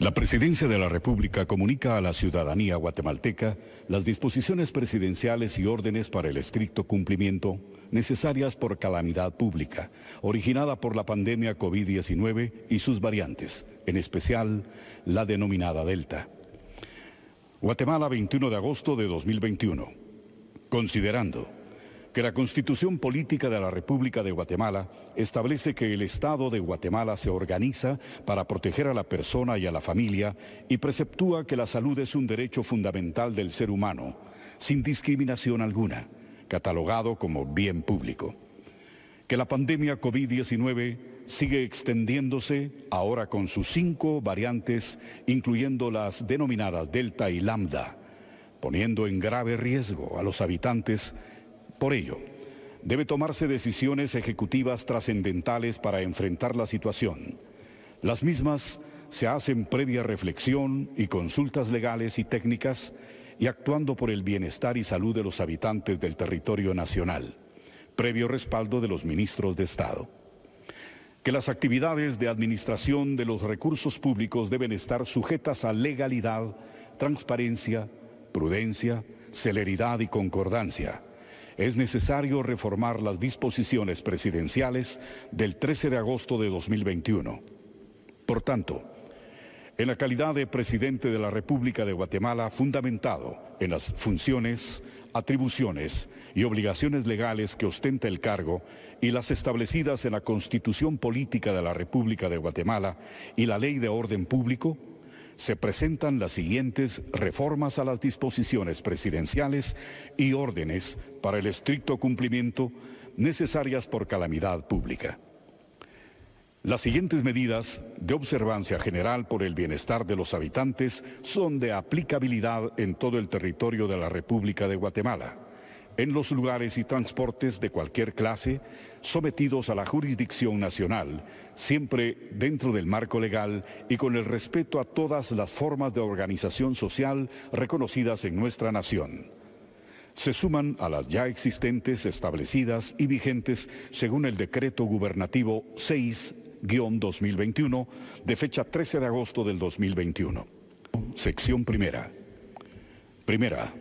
La Presidencia de la República comunica a la ciudadanía guatemalteca las disposiciones presidenciales y órdenes para el estricto cumplimiento necesarias por calamidad pública, originada por la pandemia COVID-19 y sus variantes, en especial la denominada Delta. Guatemala 21 de agosto de 2021. Considerando que la Constitución Política de la República de Guatemala establece que el Estado de Guatemala se organiza para proteger a la persona y a la familia y preceptúa que la salud es un derecho fundamental del ser humano, sin discriminación alguna, catalogado como bien público. Que la pandemia COVID-19 sigue extendiéndose ahora con sus cinco variantes, incluyendo las denominadas Delta y Lambda, poniendo en grave riesgo a los habitantes. Por ello, debe tomarse decisiones ejecutivas trascendentales para enfrentar la situación. Las mismas se hacen previa reflexión y consultas legales y técnicas y actuando por el bienestar y salud de los habitantes del territorio nacional, previo respaldo de los ministros de Estado. Que las actividades de administración de los recursos públicos deben estar sujetas a legalidad, transparencia, prudencia, celeridad y concordancia es necesario reformar las disposiciones presidenciales del 13 de agosto de 2021. Por tanto, en la calidad de presidente de la República de Guatemala, fundamentado en las funciones, atribuciones y obligaciones legales que ostenta el cargo y las establecidas en la Constitución Política de la República de Guatemala y la Ley de Orden Público, se presentan las siguientes reformas a las disposiciones presidenciales y órdenes para el estricto cumplimiento necesarias por calamidad pública. Las siguientes medidas de observancia general por el bienestar de los habitantes son de aplicabilidad en todo el territorio de la República de Guatemala en los lugares y transportes de cualquier clase sometidos a la jurisdicción nacional, siempre dentro del marco legal y con el respeto a todas las formas de organización social reconocidas en nuestra nación. Se suman a las ya existentes, establecidas y vigentes según el decreto gubernativo 6-2021 de fecha 13 de agosto del 2021. Sección primera. Primera.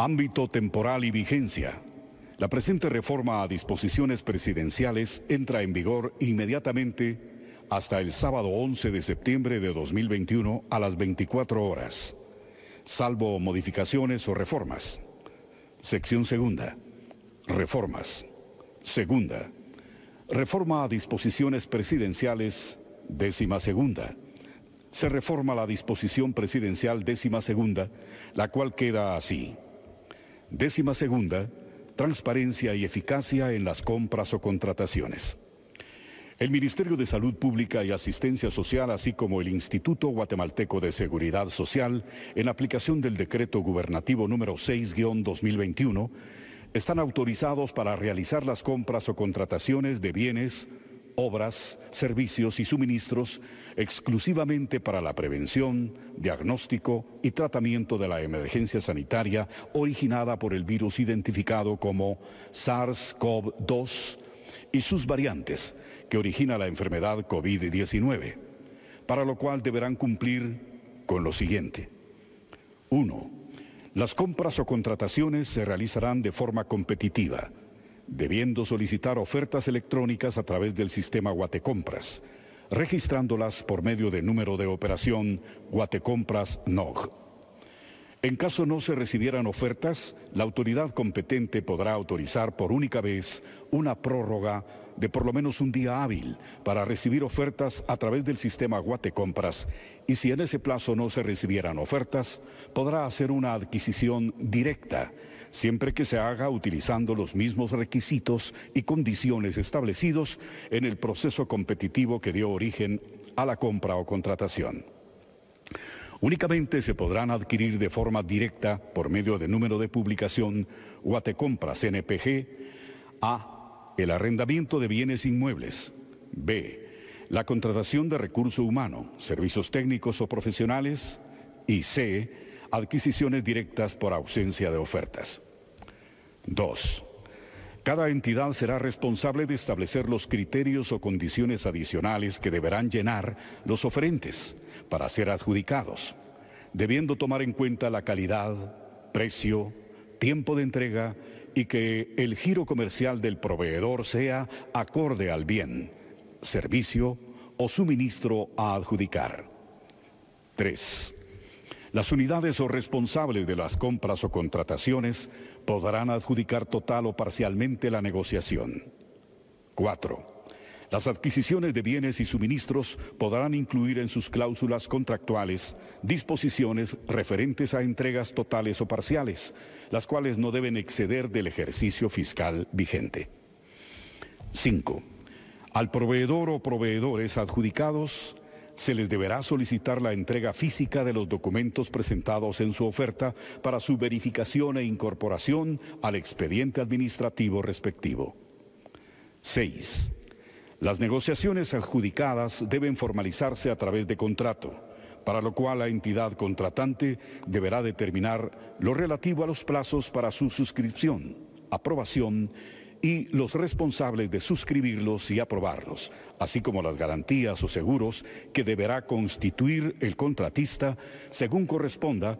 Ámbito temporal y vigencia. La presente reforma a disposiciones presidenciales entra en vigor inmediatamente hasta el sábado 11 de septiembre de 2021 a las 24 horas, salvo modificaciones o reformas. Sección segunda. Reformas. Segunda. Reforma a disposiciones presidenciales, décima segunda se reforma la disposición presidencial décima segunda, la cual queda así. Décima segunda, transparencia y eficacia en las compras o contrataciones. El Ministerio de Salud Pública y Asistencia Social, así como el Instituto Guatemalteco de Seguridad Social, en aplicación del decreto gubernativo número 6-2021, están autorizados para realizar las compras o contrataciones de bienes, obras, servicios y suministros exclusivamente para la prevención, diagnóstico y tratamiento de la emergencia sanitaria originada por el virus identificado como SARS-CoV-2 y sus variantes que origina la enfermedad COVID-19, para lo cual deberán cumplir con lo siguiente. 1. Las compras o contrataciones se realizarán de forma competitiva debiendo solicitar ofertas electrónicas a través del sistema Guatecompras, registrándolas por medio de número de operación Guatecompras NOG. En caso no se recibieran ofertas, la autoridad competente podrá autorizar por única vez una prórroga de por lo menos un día hábil para recibir ofertas a través del sistema Guatecompras y si en ese plazo no se recibieran ofertas, podrá hacer una adquisición directa, siempre que se haga utilizando los mismos requisitos y condiciones establecidos en el proceso competitivo que dio origen a la compra o contratación. Únicamente se podrán adquirir de forma directa por medio de número de publicación Guatecompras NPG a el arrendamiento de bienes inmuebles. B. La contratación de recurso humano, servicios técnicos o profesionales. Y C. Adquisiciones directas por ausencia de ofertas. 2. Cada entidad será responsable de establecer los criterios o condiciones adicionales que deberán llenar los oferentes para ser adjudicados, debiendo tomar en cuenta la calidad, precio, tiempo de entrega, y que el giro comercial del proveedor sea acorde al bien, servicio o suministro a adjudicar. 3. Las unidades o responsables de las compras o contrataciones podrán adjudicar total o parcialmente la negociación. 4. Las adquisiciones de bienes y suministros podrán incluir en sus cláusulas contractuales disposiciones referentes a entregas totales o parciales, las cuales no deben exceder del ejercicio fiscal vigente. 5. Al proveedor o proveedores adjudicados se les deberá solicitar la entrega física de los documentos presentados en su oferta para su verificación e incorporación al expediente administrativo respectivo. 6. Las negociaciones adjudicadas deben formalizarse a través de contrato, para lo cual la entidad contratante deberá determinar lo relativo a los plazos para su suscripción, aprobación y los responsables de suscribirlos y aprobarlos, así como las garantías o seguros que deberá constituir el contratista según corresponda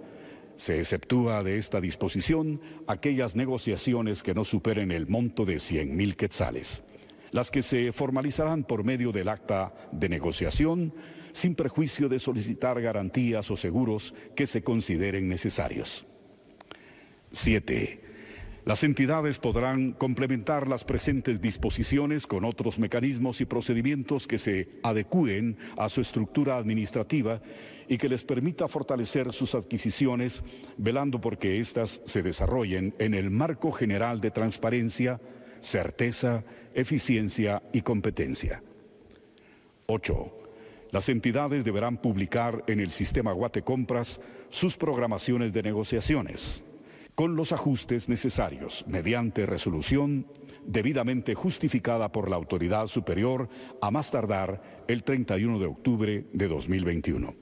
se exceptúa de esta disposición aquellas negociaciones que no superen el monto de 100 mil quetzales las que se formalizarán por medio del acta de negociación, sin perjuicio de solicitar garantías o seguros que se consideren necesarios. 7. Las entidades podrán complementar las presentes disposiciones con otros mecanismos y procedimientos que se adecúen a su estructura administrativa y que les permita fortalecer sus adquisiciones, velando por que éstas se desarrollen en el marco general de transparencia, certeza, eficiencia y competencia. 8. Las entidades deberán publicar en el sistema Guatecompras sus programaciones de negociaciones, con los ajustes necesarios, mediante resolución debidamente justificada por la autoridad superior a más tardar el 31 de octubre de 2021.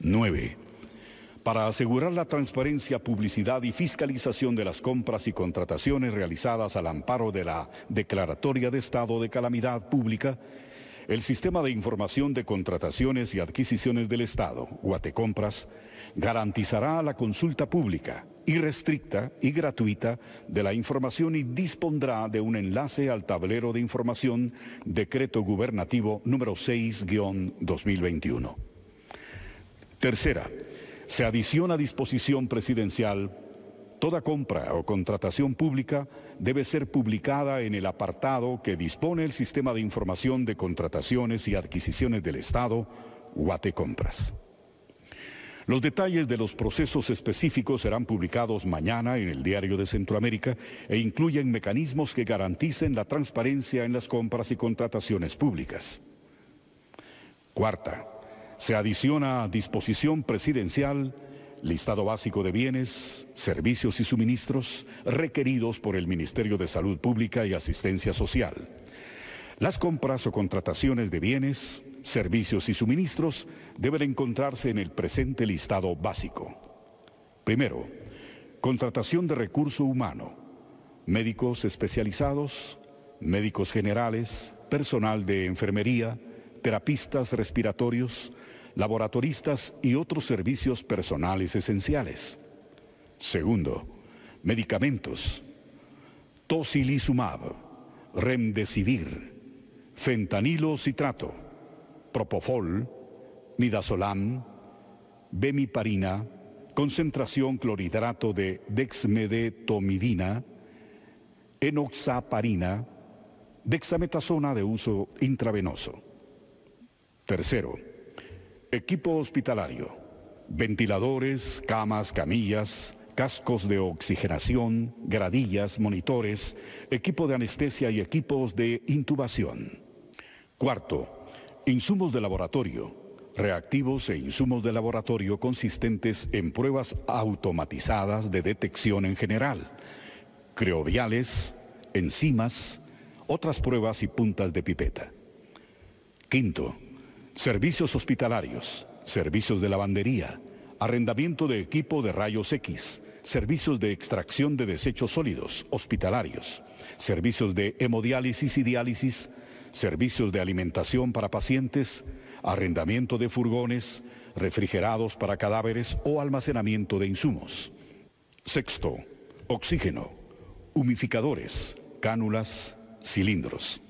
9 para asegurar la transparencia, publicidad y fiscalización de las compras y contrataciones realizadas al amparo de la Declaratoria de Estado de Calamidad Pública, el Sistema de Información de Contrataciones y Adquisiciones del Estado, Guatecompras, garantizará la consulta pública, irrestricta y gratuita de la información y dispondrá de un enlace al tablero de información Decreto Gubernativo número 6-2021. Tercera, se adiciona a disposición presidencial, toda compra o contratación pública debe ser publicada en el apartado que dispone el Sistema de Información de Contrataciones y Adquisiciones del Estado, Guatecompras. Compras. Los detalles de los procesos específicos serán publicados mañana en el Diario de Centroamérica e incluyen mecanismos que garanticen la transparencia en las compras y contrataciones públicas. Cuarta, se adiciona a disposición presidencial listado básico de bienes, servicios y suministros requeridos por el Ministerio de Salud Pública y Asistencia Social. Las compras o contrataciones de bienes, servicios y suministros deben encontrarse en el presente listado básico. Primero, contratación de recurso humano, médicos especializados, médicos generales, personal de enfermería, terapistas respiratorios, laboratoristas y otros servicios personales esenciales. Segundo, medicamentos, tocilizumab, remdesivir, fentanilo citrato, propofol, midazolam, bemiparina, concentración clorhidrato de dexmedetomidina, enoxaparina, dexametasona de uso intravenoso. Tercero, Equipo hospitalario. Ventiladores, camas, camillas, cascos de oxigenación, gradillas, monitores, equipo de anestesia y equipos de intubación. Cuarto, insumos de laboratorio, reactivos e insumos de laboratorio consistentes en pruebas automatizadas de detección en general, creoviales, enzimas, otras pruebas y puntas de pipeta. Quinto, Servicios hospitalarios, servicios de lavandería, arrendamiento de equipo de rayos X, servicios de extracción de desechos sólidos hospitalarios, servicios de hemodiálisis y diálisis, servicios de alimentación para pacientes, arrendamiento de furgones, refrigerados para cadáveres o almacenamiento de insumos. Sexto, oxígeno, humificadores, cánulas, cilindros.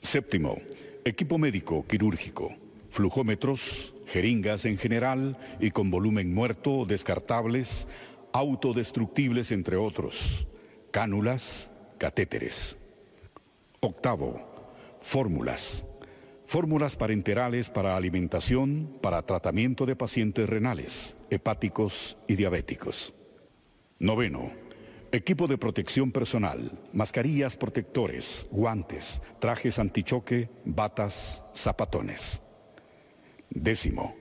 Séptimo, equipo médico quirúrgico flujómetros, jeringas en general y con volumen muerto, descartables, autodestructibles entre otros, cánulas, catéteres. Octavo, fórmulas. Fórmulas parenterales para alimentación, para tratamiento de pacientes renales, hepáticos y diabéticos. Noveno, equipo de protección personal, mascarillas protectores, guantes, trajes antichoque, batas, zapatones. Décimo,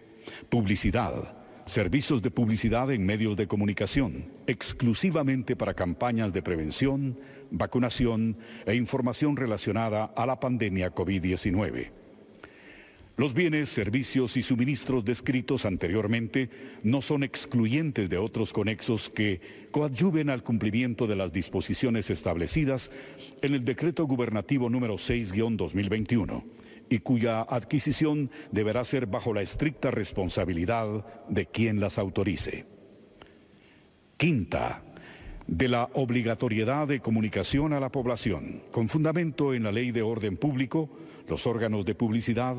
publicidad. Servicios de publicidad en medios de comunicación, exclusivamente para campañas de prevención, vacunación e información relacionada a la pandemia COVID-19. Los bienes, servicios y suministros descritos anteriormente no son excluyentes de otros conexos que coadyuven al cumplimiento de las disposiciones establecidas en el Decreto Gubernativo número 6-2021 y cuya adquisición deberá ser bajo la estricta responsabilidad de quien las autorice. Quinta, de la obligatoriedad de comunicación a la población, con fundamento en la ley de orden público, los órganos de publicidad,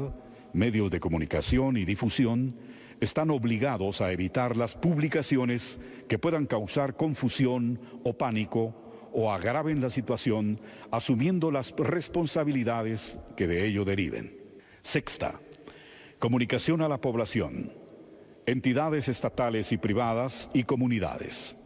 medios de comunicación y difusión, están obligados a evitar las publicaciones que puedan causar confusión o pánico o agraven la situación asumiendo las responsabilidades que de ello deriven. Sexta, comunicación a la población, entidades estatales y privadas y comunidades.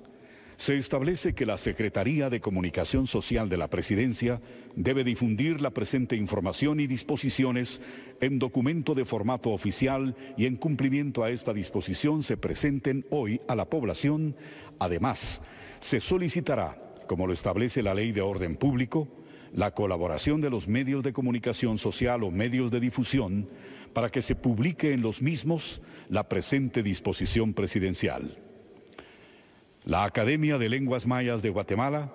Se establece que la Secretaría de Comunicación Social de la Presidencia debe difundir la presente información y disposiciones en documento de formato oficial y en cumplimiento a esta disposición se presenten hoy a la población. Además, se solicitará como lo establece la Ley de Orden Público, la colaboración de los medios de comunicación social o medios de difusión para que se publique en los mismos la presente disposición presidencial. La Academia de Lenguas Mayas de Guatemala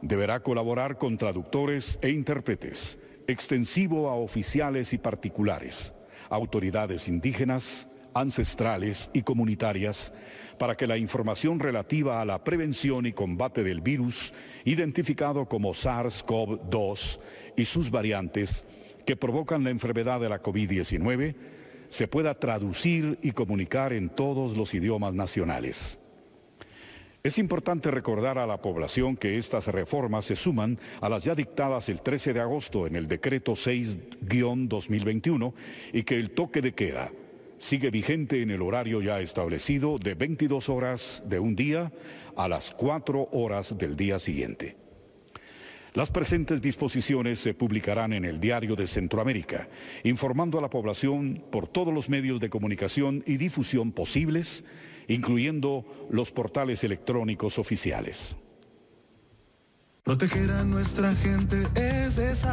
deberá colaborar con traductores e intérpretes, extensivo a oficiales y particulares, autoridades indígenas, ancestrales y comunitarias para que la información relativa a la prevención y combate del virus, identificado como SARS-CoV-2 y sus variantes que provocan la enfermedad de la COVID-19, se pueda traducir y comunicar en todos los idiomas nacionales. Es importante recordar a la población que estas reformas se suman a las ya dictadas el 13 de agosto en el decreto 6-2021 y que el toque de queda, sigue vigente en el horario ya establecido de 22 horas de un día a las 4 horas del día siguiente. Las presentes disposiciones se publicarán en el Diario de Centroamérica, informando a la población por todos los medios de comunicación y difusión posibles, incluyendo los portales electrónicos oficiales. Proteger a nuestra gente es